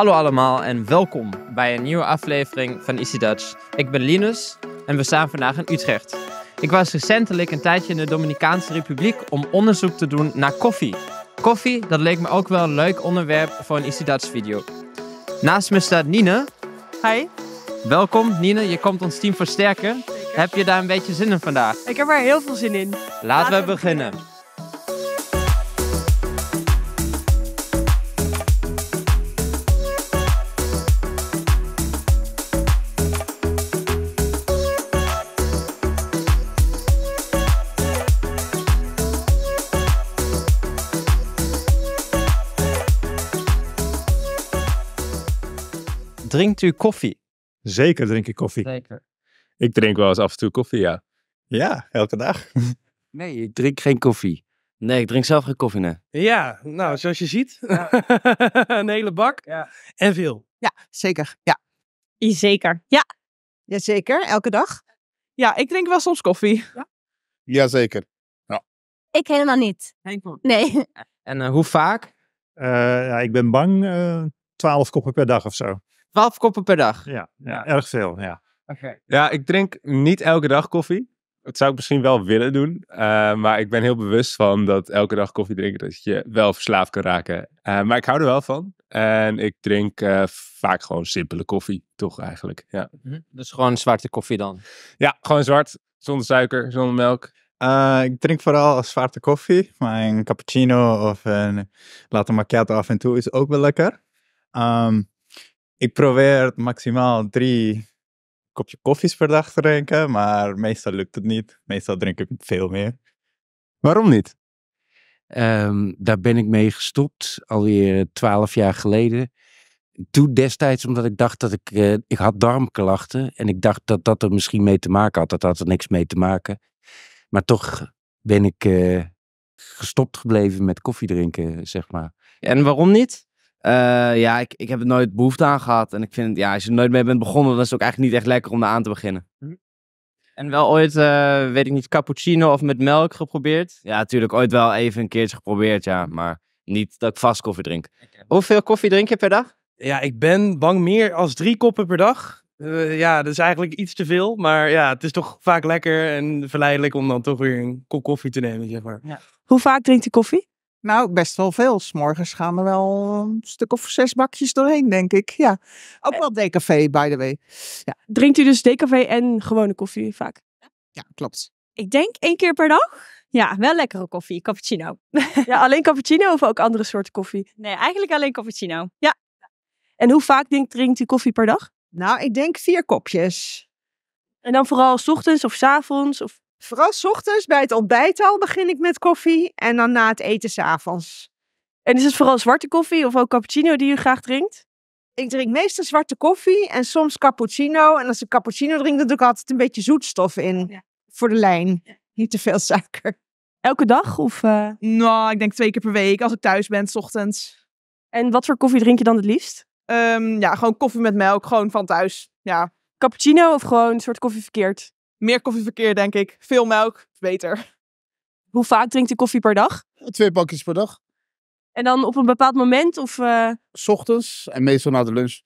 Hallo allemaal en welkom bij een nieuwe aflevering van Easy Dutch. Ik ben Linus en we staan vandaag in Utrecht. Ik was recentelijk een tijdje in de Dominicaanse Republiek om onderzoek te doen naar koffie. Koffie, dat leek me ook wel een leuk onderwerp voor een Easy Dutch video. Naast me staat Nine. Hi. Welkom Nine, je komt ons team versterken. Heb je daar een beetje zin in vandaag? Ik heb er heel veel zin in. Laten, we beginnen. Drinkt u koffie? Zeker drink ik koffie. Zeker. Ik drink wel eens af en toe koffie, ja. Ja, elke dag. nee, ik drink geen koffie. Nee, ik drink zelf geen koffie, nee. Ja, nou, zoals je ziet. een hele bak. Ja. En veel. Ja, zeker. Ja. Zeker. Ja. zeker elke dag. Ja, ik drink wel soms koffie. Ja. Jazeker. Ja. Ik helemaal niet. Nee. En eh, hoe vaak? Eh, ja, ik ben bang eh, twaalf koppen per dag of zo. 12 koppen per dag? Ja, ja erg veel, ja. Okay. Ja, ik drink niet elke dag koffie. Dat zou ik misschien wel willen doen. Eh, maar ik ben heel bewust van dat elke dag koffie drinken, dat je wel verslaafd kan raken. Eh, maar ik hou er wel van. En ik drink eh, vaak gewoon simpele koffie, toch eigenlijk. Ja. Mhm. Dus gewoon zwarte koffie dan? Ja, gewoon zwart. Zonder suiker, zonder melk. ik drink vooral zwarte koffie. Maar een cappuccino of een latte macchiato af en toe is ook wel lekker. Ehm, ik probeer maximaal drie kopje koffies per dag te drinken, maar meestal lukt het niet. Meestal drink ik veel meer. Waarom niet? Ehm, daar ben ik mee gestopt, alweer twaalf jaar geleden. Toen destijds omdat ik dacht dat ik, uh, ik had darmklachten en ik dacht dat dat er misschien mee te maken had. Dat had er niks mee te maken. Maar toch ben ik eh, gestopt gebleven met koffiedrinken, zeg maar. En waarom niet? Eh, ja, ik, ik heb er nooit behoefte aan gehad. En ik vind, ja, als je er nooit mee bent begonnen, dan is het ook eigenlijk niet echt lekker om eraan aan te beginnen. Hm. En wel ooit, eh, weet ik niet, cappuccino of met melk geprobeerd? Ja, natuurlijk ooit wel even een keertje geprobeerd, ja. Maar niet dat ik vast koffie drink. Hoeveel koffie drink je per dag? Ja, ik ben bang meer als drie koppen per dag. Eh, ja, dat is eigenlijk iets te veel. Maar ja, het is toch vaak lekker en verleidelijk om dan toch weer een kop koffie te nemen, zeg maar. Ja. Hoe vaak drinkt je koffie? Nou, best wel veel. Morgens gaan er wel een stuk of zes bakjes doorheen, denk ik. Ja, ook eh wel decafé, by the way. Ja. Drinkt u dus decafé en gewone koffie vaak? Ja, klopt. Ik denk één keer per dag. Ja, wel lekkere koffie, cappuccino. Ja, alleen cappuccino of ook andere soorten koffie? Nee, eigenlijk alleen cappuccino. Ja. En hoe vaak drinkt u koffie per dag? Nou, ik denk vier kopjes. En dan vooral s ochtends of s avonds? Of... Vooral ochtends bij het ontbijt al begin ik met koffie en dan na het eten s'avonds. En is het vooral zwarte koffie of ook cappuccino die u graag drinkt? Ik drink meestal zwarte koffie en soms cappuccino. En als ik cappuccino drink, dan doe ik altijd een beetje zoetstof in. Voor de lijn. Niet te veel suiker. Elke dag? Of, eh? Nou, ik denk twee keer per week als ik thuis ben, s ochtends. En wat voor koffie drink je dan het liefst? Ehm, ja, gewoon koffie met melk, gewoon van thuis. Ja. Cappuccino of gewoon een soort koffie verkeerd? Meer koffieverkeer, denk ik. Veel melk, beter. Hoe vaak drinkt u koffie per dag? Twee pakjes per dag. En dan op een bepaald moment? Of, eh? S Ochtends en meestal na de lunch.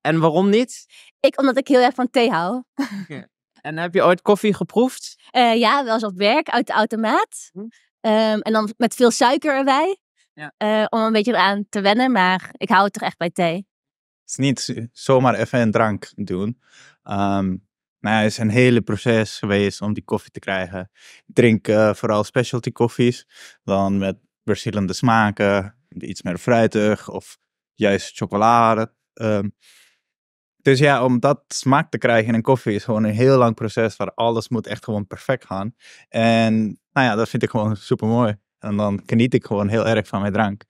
En waarom niet? Ik, omdat ik heel erg van thee hou. En heb je ooit koffie geproefd? Eh, ja, wel eens op werk, uit de automaat. Mhm. Ehm, en dan met veel suiker erbij. Ja. Eh, om een beetje eraan te wennen, maar ik hou het toch echt bij thee. Het is niet zomaar even een drank doen. Ehm, nou het is een hele proces geweest om die koffie te krijgen. Ik drink eh, vooral specialty koffies, dan met verschillende smaken, iets meer fruitig of juist chocolade. Ehm, dus ja, om dat smaak te krijgen in een koffie is gewoon een heel lang proces waar alles moet echt gewoon perfect gaan. En nou ja, dat vind ik gewoon super mooi. En dan geniet ik gewoon heel erg van mijn drank.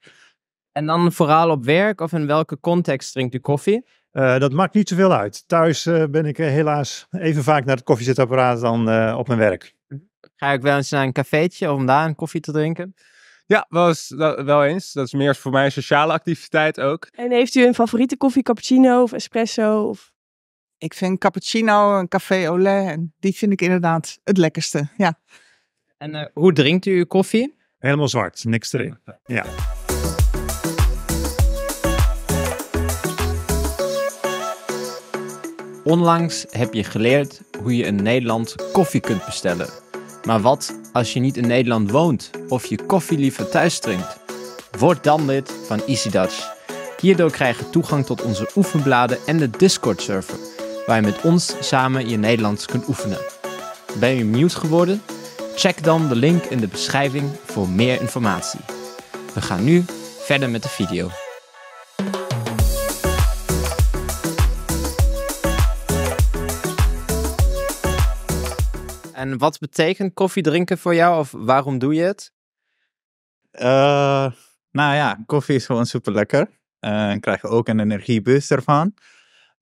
En dan vooral op werk of in welke context drinkt u koffie? Eh, dat maakt niet zoveel uit. Thuis eh, ben ik eh, helaas even vaak naar het koffiezetapparaat dan op mijn werk. Ga ik wel eens naar een cafeetje om daar een koffie te drinken? Ja, wel eens, dat, wel eens. Dat is meer voor mij een sociale activiteit ook. En heeft u een favoriete koffie, cappuccino of espresso? Of... Ik vind cappuccino en café au lait, en die vind ik inderdaad het lekkerste, ja. En hoe drinkt u uw koffie? Helemaal zwart, niks erin. Ja. Onlangs heb je geleerd hoe je in Nederland koffie kunt bestellen. Maar wat als je niet in Nederland woont of je koffie liever thuis drinkt? Word dan lid van Easy Dutch. Hierdoor krijg je toegang tot onze oefenbladen en de Discord-server, waar je met ons samen je Nederlands kunt oefenen. Ben je mute geworden? Check dan de link in de beschrijving voor meer informatie. We gaan nu verder met de video. En wat betekent koffie drinken voor jou of waarom doe je het? Eh, nou ja, koffie is gewoon super lekker. Uh, eh, en krijg ook een energieboost ervan.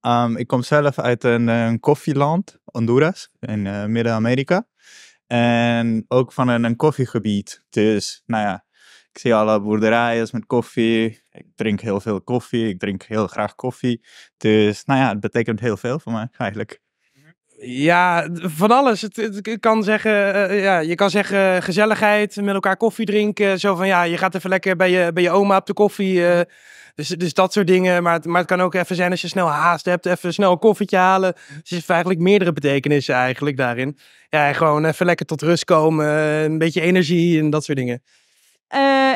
Ehm, ik kom zelf uit een, een eh, koffieland, Honduras, in Midden-Amerika. En ook van een, een, koffiegebied. Dus, nou ja, ik zie alle boerderijen met koffie. Ik drink heel veel koffie. Ik drink heel graag koffie. Dus, nou ja, het betekent heel veel voor mij eigenlijk. Ja, van alles. Het, kan zeggen, eh, ja, je kan zeggen eh, gezelligheid, met elkaar koffie drinken. Zo van ja, je gaat even lekker bij je, bij je oma op de koffie. Eh. dus, dus dat soort dingen. Maar het, maar het kan ook even zijn als je snel haast hebt, even snel een koffietje halen. Dus er eigenlijk meerdere betekenissen eigenlijk daarin. Ja, gewoon even lekker tot rust komen, een beetje energie en dat soort dingen.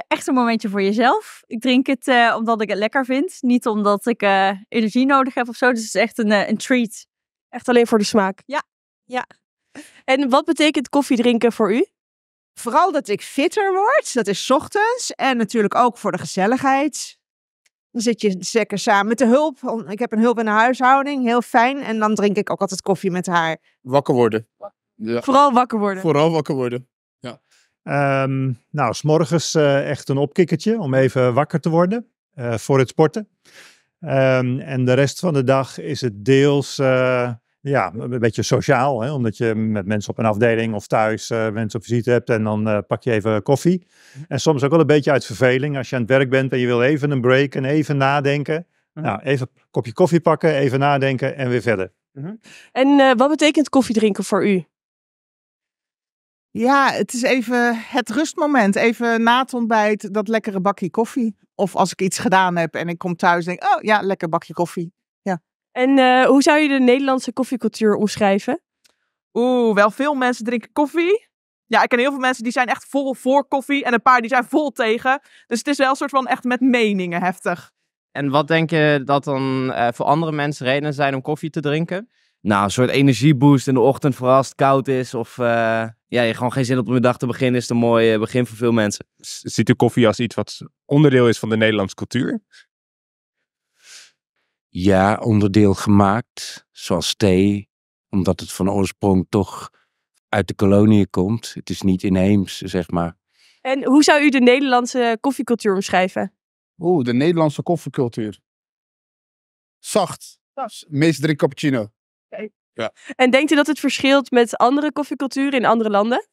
echt een momentje voor jezelf. Ik drink het omdat ik het lekker vind. Niet omdat ik energie nodig heb of zo. Dus het is echt een, een treat. Echt alleen voor de smaak. Ja, ja. En wat betekent koffie drinken voor u? Vooral dat ik fitter word, dat is ochtends. En natuurlijk ook voor de gezelligheid. Dan zit je zeker samen met de hulp. Ik heb een hulp in de huishouding, heel fijn. En dan drink ik ook altijd koffie met haar. Wakker worden. Ja. Vooral wakker worden. Vooral wakker worden. Ja. Ehm, nou, s'morgens uh, eh, echt een opkikkertje om even wakker te worden eh, voor het sporten. Ehm, en de rest van de dag is het deels eh, ja, een beetje sociaal, hè, omdat je met mensen op een afdeling of thuis eh, mensen op visite hebt en dan eh, pak je even koffie. Mhm. En soms ook wel een beetje uit verveling als je aan het werk bent en je wil even een break en even nadenken. Mhm. Nou, even een kopje koffie pakken, even nadenken en weer verder. Mhm. En wat betekent koffiedrinken voor u? Ja, het is even het rustmoment. Even na het ontbijt dat lekkere bakje koffie. Of als ik iets gedaan heb en ik kom thuis en denk, oh ja, lekker bakje koffie. Ja. En eh, hoe zou je de Nederlandse koffiecultuur omschrijven? Oeh, wel veel mensen drinken koffie. Ja, ik ken heel veel mensen die zijn echt vol voor koffie en een paar die zijn vol tegen. Dus het is wel een soort van echt met meningen heftig. En wat denk je dat dan eh, voor andere mensen redenen zijn om koffie te drinken? nou, een soort energieboost in de ochtend voor als het koud is. Of eh, ja, je gewoon geen zin hebt om je dag te beginnen. Is een mooi eh, begin voor veel mensen. Ziet u koffie als iets wat onderdeel is van de Nederlandse cultuur? Ja, onderdeel gemaakt. Zoals thee. Omdat het van oorsprong toch uit de koloniën komt. Het is niet inheems, zeg maar. En hoe zou u de Nederlandse koffiecultuur omschrijven? Oeh, de Nederlandse koffiecultuur. Zacht. Meest drie cappuccino. Ja. En denkt u dat het verschilt met andere koffieculturen in andere landen?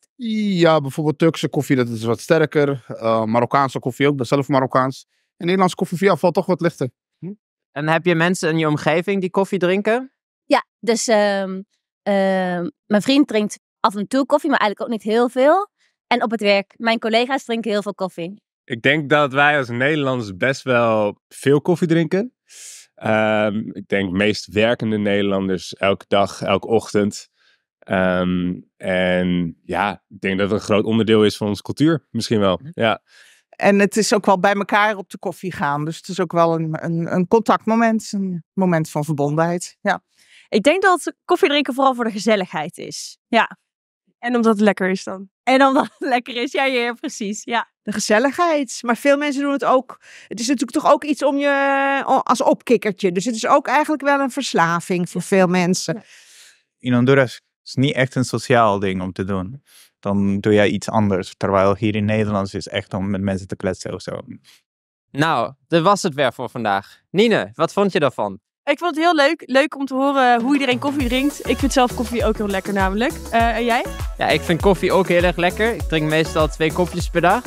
Ja, bijvoorbeeld Turkse koffie, dat is wat sterker. Eh, Marokkaanse koffie ook, ik ben zelf Marokkaans. En Nederlandse koffie via valt toch wat lichter. Hm? En heb je mensen in je omgeving die koffie drinken? Ja, dus ehm, ehm, mijn vriend drinkt af en toe koffie, maar eigenlijk ook niet heel veel. En op het werk, mijn collega's drinken heel veel koffie. Ik denk dat wij als Nederlanders best wel veel koffie drinken. Ehm, ik denk meest werkende Nederlanders elke dag, elke ochtend. Ehm, en ja, ik denk dat het een groot onderdeel is van onze cultuur, misschien wel. Mhm. Ja. En het is ook wel bij elkaar op de koffie gaan. Dus het is ook wel een, een, een contactmoment, een moment van verbondenheid. Ja. Ik denk dat koffiedrinken vooral voor de gezelligheid is. Ja, en omdat het lekker is dan. En omdat het lekker is, ja, ja, precies. Ja. De gezelligheid. Maar veel mensen doen het ook. Het is natuurlijk toch ook iets om je als opkikkertje. Dus het is ook eigenlijk wel een verslaving voor veel mensen. In Honduras is het niet echt een sociaal ding om te doen. Dan doe jij iets anders. Terwijl hier in Nederland is het echt om met mensen te kletsen of zo. Nou, dat was het weer voor vandaag. Nine, wat vond je daarvan? Ik vond het heel leuk. Leuk om te horen hoe iedereen koffie drinkt. Ik vind zelf koffie ook heel lekker namelijk. Eh, en jij? Ja, ik vind koffie ook heel erg lekker. Ik drink meestal twee kopjes per dag.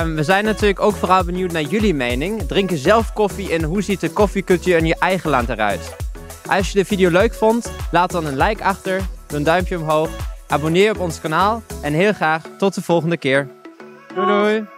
Um, we zijn natuurlijk ook vooral benieuwd naar jullie mening. Drink je zelf koffie en hoe ziet de koffiecultuur in je eigen land eruit? Als je de video leuk vond, laat dan een like achter, doe een duimpje omhoog, abonneer op ons kanaal en heel graag tot de volgende keer. Doei doei!